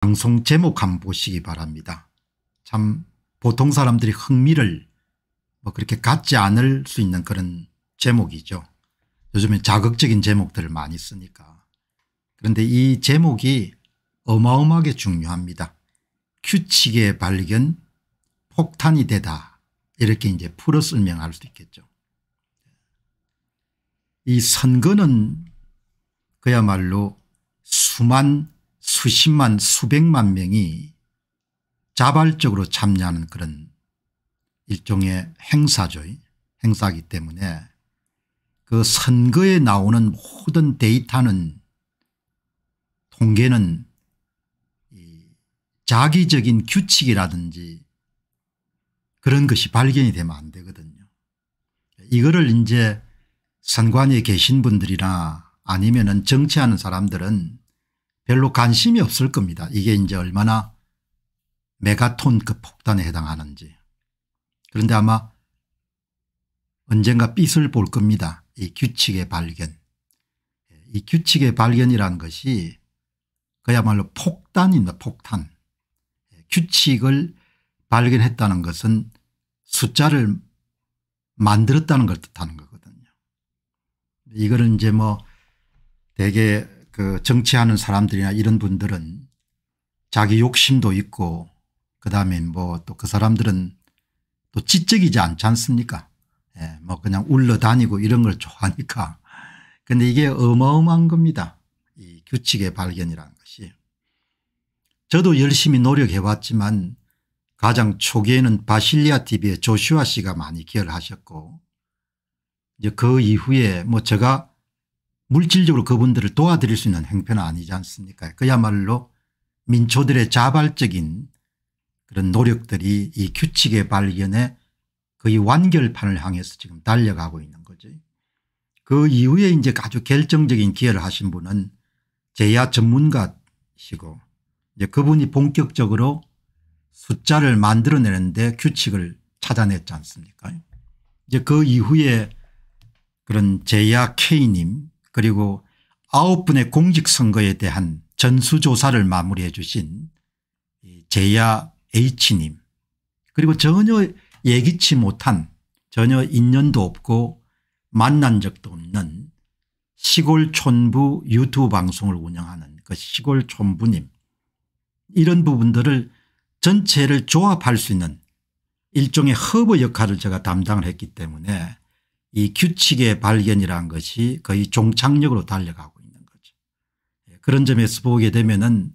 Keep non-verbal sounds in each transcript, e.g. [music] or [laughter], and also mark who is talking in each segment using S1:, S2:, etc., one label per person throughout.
S1: 방송 제목 한번 보시기 바랍니다. 참 보통 사람들이 흥미를 뭐 그렇게 갖지 않을 수 있는 그런 제목이죠. 요즘에 자극적인 제목들을 많이 쓰니까. 그런데 이 제목이 어마어마하게 중요합니다. 규칙의 발견 폭탄이 되다 이렇게 이제 풀어 설명할 수 있겠죠. 이 선거는 그야말로 수만 수십만 수백만 명이 자발적으로 참여하는 그런 일종의 행사죠. 행사기 때문에 그 선거에 나오는 모든 데이터는 통계는 이 자기적인 규칙이라든지 그런 것이 발견이 되면 안 되거든요. 이거를 이제 선관위에 계신 분들이나 아니면은 정치하는 사람들은 별로 관심이 없을 겁니다. 이게 이제 얼마나 메가톤급 그 폭탄에 해당하는지. 그런데 아마 언젠가 빛을 볼 겁니다. 이 규칙의 발견. 이 규칙의 발견이라는 것이 그야말로 폭탄입니다. 폭탄. 규칙을 발견했다는 것은 숫자를 만들었다는 걸 뜻하는 거거든요. 이거는 이제 뭐 대개 그 정치하는 사람들이나 이런 분들은 자기 욕심도 있고 그다음에 뭐 또 그 사람들은 또 지적이지 않지 않습니까 예, 뭐 그냥 울러다니고 이런 걸 좋아하니까 근데 이게 어마어마한 겁니다 이 규칙의 발견이라는 것이 저도 열심히 노력해왔지만 가장 초기에는 바실리아 TV의 조슈아 씨가 많이 기여를 하셨고 이제 그 이후에 뭐 제가 물질적으로 그분들을 도와드릴 수 있는 행편은 아니지 않습니까 그야말로 민초들의 자발적인 그런 노력들이 이 규칙의 발견에 거의 완결판을 향해서 지금 달려가고 있는 거죠. 그 이후에 이제 아주 결정적인 기여를 하신 분은 제야 전문가시고 이제 그분이 본격적으로 숫자를 만들어내는데 규칙을 찾아냈지 않습니까 이제 그 이후에 그런 제야 K님 그리고 아홉 분의 공직선거에 대한 전수조사를 마무리해 주신 제야 H님 그리고 전혀 예기치 못한 전혀 인연도 없고 만난 적도 없는 시골 촌부 유튜브 방송을 운영하는 그 시골 촌부님 이런 부분들을 전체를 조합할 수 있는 일종의 허브 역할을 제가 담당을 했기 때문에 이 규칙의 발견이라는 것이 거의 종착역으로 달려가고 있는 거죠. 예, 그런 점에서 보게 되면은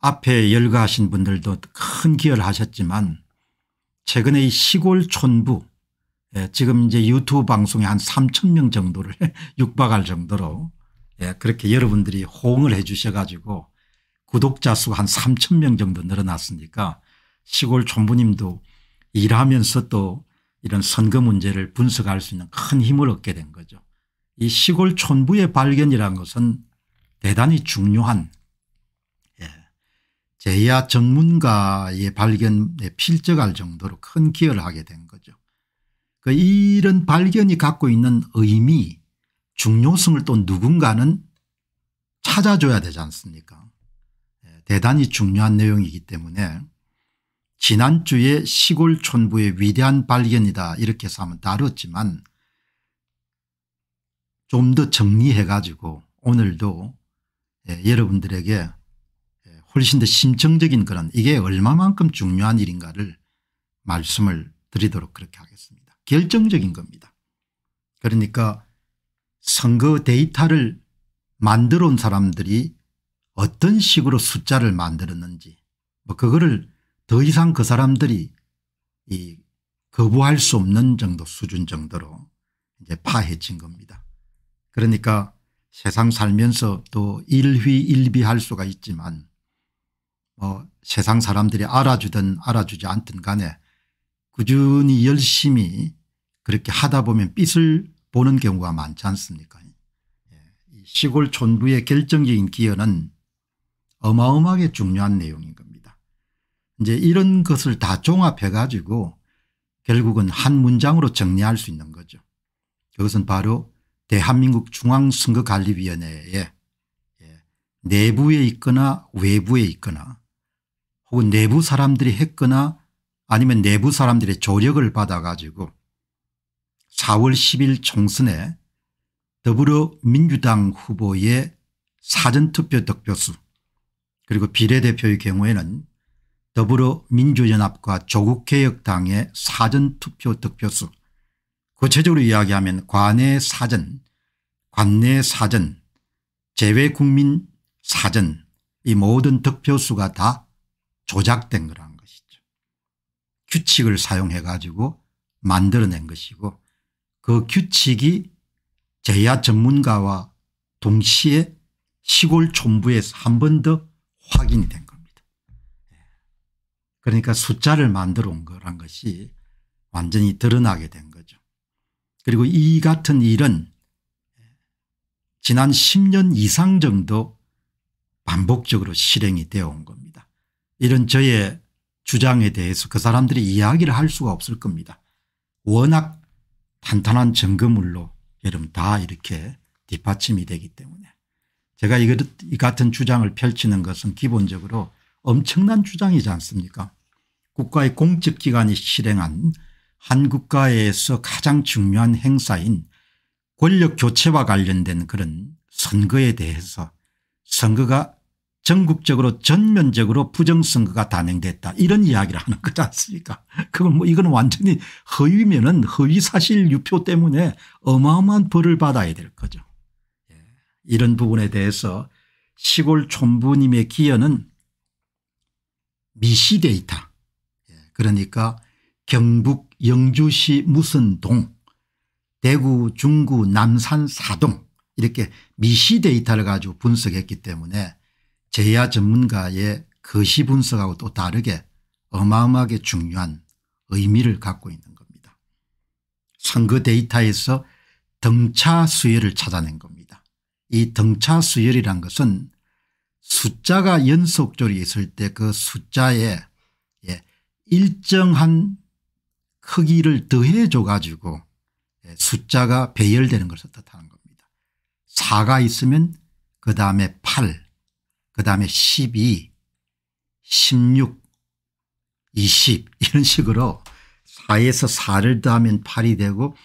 S1: 앞에 열거하신 분들도 큰 기여를 하셨지만 최근에 이 시골 촌부 예, 지금 이제 유튜브 방송에 한 3천 명 정도를 [laughs] 육박할 정도로 예, 그렇게 여러분들이 호응을 해 주셔 가지고 구독자 수가 한 3천 명 정도 늘어났으니까 시골 촌부님도 일하면서 또 이런 선거 문제를 분석할 수 있는 큰 힘을 얻게 된 거죠. 이 시골 촌부의 발견이라 것은 대단히 중요한 예. 제야 전문가의 발견에 필적할 정도로 큰 기여를 하게 된 거죠. 그 이런 발견이 갖고 있는 의미 중요성을 또 누군가는 찾아줘야 되지 않습니까 예, 대단히 중요한 내용이기 때문에 지난주에 시골 촌부의 위대한 발견이다 이렇게 해서 한번 다뤘지만 좀 더 정리해 가지고 오늘도 예, 여러분들에게 예, 훨씬 더 심층적인 그런 이게 얼마만큼 중요한 일인가를 말씀을 드리도록 그렇게 하겠습니다. 결정적인 겁니다. 그러니까 선거 데이터를 만들어 온 사람들이 어떤 식으로 숫자를 만들었는지 뭐 그거를 더 이상 그 사람들이 이 거부할 수 없는 정도 수준 정도로 이제 파헤친 겁니다. 그러니까 세상 살면서 또 일휘일비할 수가 있지만 어, 세상 사람들이 알아주든 알아주지 않든 간에 꾸준히 열심히 그렇게 하다 보면 빛을 보는 경우가 많지 않습니까 예, 시골 촌부의 결정적인 기여는 어마어마하게 중요한 내용인 겁니다. 이제 이런 것을 다 종합해 가지고 결국은 한 문장으로 정리할 수 있는 거죠. 그것은 바로 대한민국 중앙선거관리위원회의 예, 내부에 있거나 외부에 있거나 혹은 내부 사람들이 했거나 아니면 내부 사람들의 조력을 받아 가지고 4월 10일 총선에 더불어민주당 후보의 사전투표 득표수 그리고 비례대표의 경우에는 더불어민주연합과 조국개혁당의 사전투표 득표수 구체적으로 이야기하면 관내 사전 관내 사전 재외국민 사전 이 모든 득표수가 다 조작된 거란 것이죠. 규칙을 사용해 가지고 만들어낸 것이고 그 규칙이 제야 전문가와 동시에 시골 촌부에서 한 번 더 확인이 된 거예요. 그러니까 숫자를 만들어 온 거란 것이 완전히 드러나게 된 거죠. 그리고 이 같은 일은 지난 10년 이상 정도 반복적으로 실행이 되어 온 겁니다. 이런 저의 주장에 대해서 그 사람들이 이야기를 할 수가 없을 겁니다. 워낙 탄탄한 증거물로 여러분 다 이렇게 뒷받침이 되기 때문에 제가 이 같은 주장을 펼치는 것은 기본적으로 엄청난 주장이지 않습니까 국가의 공적기관이 실행한 한 국가에서 가장 중요한 행사인 권력 교체와 관련된 그런 선거에 대해서 선거가 전국적으로 전면적으로 부정선거가 단행됐다 이런 이야기를 하는 거지 않습니까 그건 뭐 이건 완전히 허위면 은 허위사실 유표 때문에 어마어마한 벌을 받아야 될 거죠. 예. 이런 부분에 대해서 시골 촌부님의 기여는 미시 데이터 예, 그러니까 경북 영주시 무슨동 대구 중구 남산 사동 이렇게 미시 데이터를 가지고 분석했기 때문에 제야 전문가의 거시 분석하고 또 다르게 어마어마하게 중요한 의미를 갖고 있는 겁니다. 선거 데이터에서 등차 수열을 찾아낸 겁니다. 이 등차 수열이란 것은 숫자가 연속적으로 있을 때 그 숫자에 예, 일정한 크기를 더해 줘 가지고 예, 숫자가 배열되는 것을 뜻하는 겁니다. 4가 있으면 그 다음에 8, 그 다음에 12, 16, 20 이런 식으로 4에서 4를 더하면 8이 되고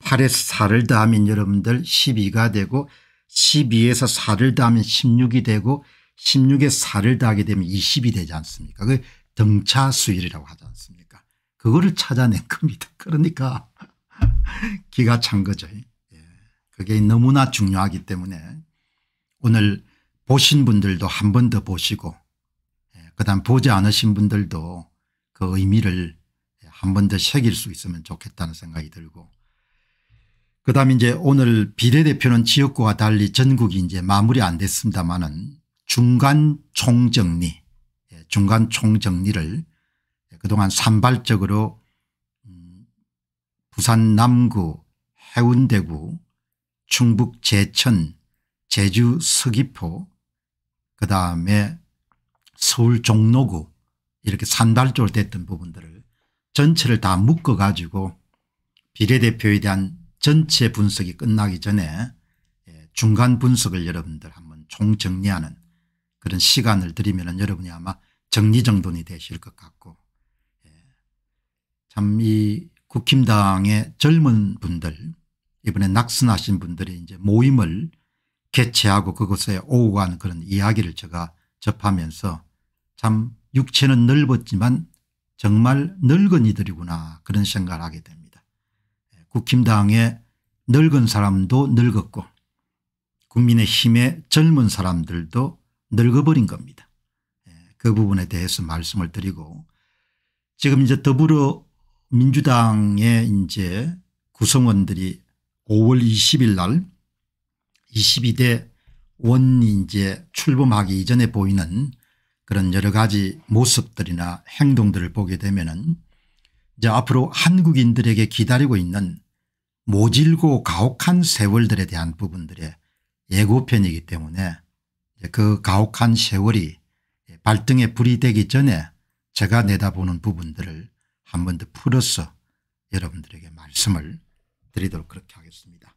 S1: 8에서 4를 더하면 여러분들 12가 되고 12에서 4를 더하면 16이 되고 16에 4를 더하게 되면 20이 되지 않습니까 그 등차 수일이라고 하지 않습니까 그거를 찾아낸 [laughs] 겁니다. 그러니까 [laughs] 기가 찬 거죠. 예. 그게 너무나 중요하기 때문에 오늘 보신 분들도 한 번 더 보시고 예. 그다음 보지 않으신 분들도 그 의미를 한 번 더 새길 수 있으면 좋겠다는 생각이 들고 그다음 이제 오늘 비례대표는 지역구와 달리 전국이 이제 마무리 안 됐습니다마는 중간 총정리 예, 중간 총정리를 그동안 산발적으로 음, 부산 남구 해운대구 충북 제천 제주 서귀포 그다음에 서울 종로구 이렇게 산발적으로 됐던 부분들을 전체를 다 묶어 가지고 비례대표에 대한 전체 분석이 끝나기 전에 예, 중간 분석을 여러분들 한번 총정리하는 그런 시간을 드리면 여러분이 아마 정리정돈이 되실 것 같고 예. 참이 국힘당의 젊은 분들 이번에 낙선하신 분들이 이제 모임을 개최하고 그곳에 오고 가는 그런 이야기를 제가 접하면서 참 육체는 넓었지만 정말 늙은 이들이구나 그런 생각을 하게 됩니다. 예, 국힘당의 늙은 사람도 늙었고 국민의힘의 젊은 사람들도 늙어버린 겁니다. 예, 그 부분에 대해서 말씀을 드리고 지금 이제 더불어 민주당의 이제 구성원들이 5월 20일 날 22대 원이 제 출범하기 이전에 보이는 그런 여러 가지 모습들이나 행동들을 보게 되면은 이제 앞으로 한국인들에게 기다리고 있는 모질고 가혹한 세월들에 대한 부분들의 예고편이기 때문에 예, 그 가혹한 세월이 발등에 불이 되기 전에 제가 내다보는 부분들을 한 번 더 풀어서 여러분들에게 말씀을 드리도록 그렇게 하겠습니다.